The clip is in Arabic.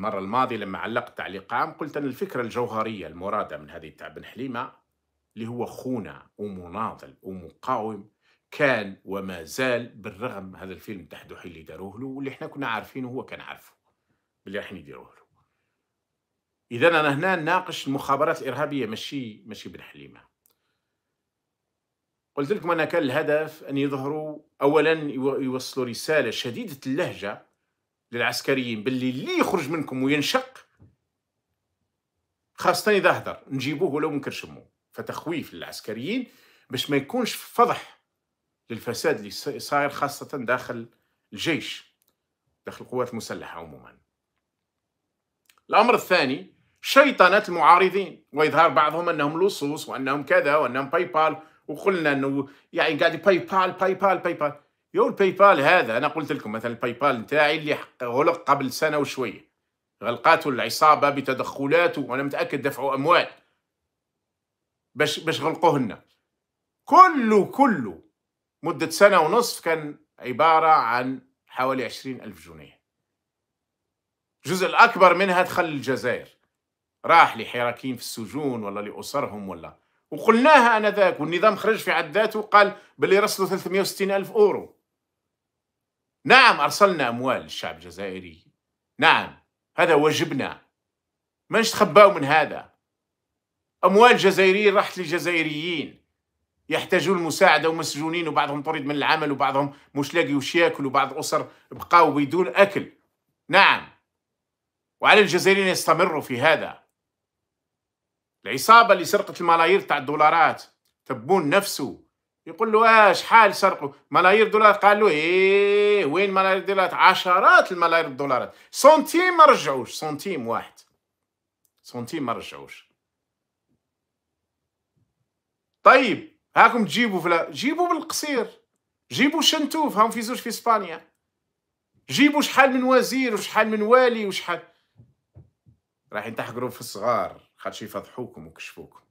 المرة الماضية لما علقت تعليق عام قلت أن الفكرة الجوهرية المرادة من هذه تاع بن حليمة اللي هو خونة ومناضل ومقاوم كان وما زال بالرغم هذا الفيلم التحدوحي اللي داروه له واللي احنا كنا عارفينه هو كان عارفه باللي راح يديروه له اذا انا هنا ناقش المخابرات الارهابيه ماشي ماشي بن حليمه قلت لكم انا كان الهدف ان يظهروا اولا يوصلوا رساله شديده اللهجه للعسكريين باللي اللي يخرج منكم وينشق خاصة إذا هدر نجيبوه ولو نكرشموه فتخويف للعسكريين باش ما يكونش فضح للفساد اللي صاير خاصة داخل الجيش داخل القوات المسلحة عموما الأمر الثاني شيطنة المعارضين وإظهار بعضهم أنهم لصوص وأنهم كذا وأنهم باي بال وقلنا أنه يعني قاعد باي بال باي بال باي بال يو الباي بال هذا انا قلت لكم مثلا الباي بال نتاعي اللي غلق قبل سنه وشويه غلقاته العصابه بتدخلاته وانا متاكد دفعوا اموال باش باش غلقوه لنا كله كله مده سنه ونصف كان عباره عن حوالي عشرين ألف جنيه الجزء الأكبر منها دخل الجزائر راح لحراكين في السجون ولا لأسرهم ولا وقلناها أنا ذاك والنظام خرج في عداته وقال باللي رسله 360 ألف أورو نعم أرسلنا أموال للشعب الجزائري نعم هذا واجبنا ما تخباو من هذا أموال جزائرية راحت للجزائريين يحتاجون المساعدة ومسجونين وبعضهم طرد من العمل وبعضهم مش لاقي وش ياكل وبعض أسر بقاو بدون أكل نعم وعلى الجزائريين يستمروا في هذا العصابة اللي سرقت الملايير تاع الدولارات تبون نفسه يقول له ايش آه، حال سرقوا ملايير دولار قال له ايه وين ملايير دولارات عشرات الملايير الدولارات سنتيم ما رجعوش سنتيم واحد سنتيم ما رجعوش طيب هاكم تجيبوا فلا جيبوا بالقصير جيبوا شنتوف هاهم في زوج في اسبانيا جيبوا شحال من وزير وشحال من والي وشحال راح ينتحقروا في الصغار خاطش يفضحوكم وكشفوكم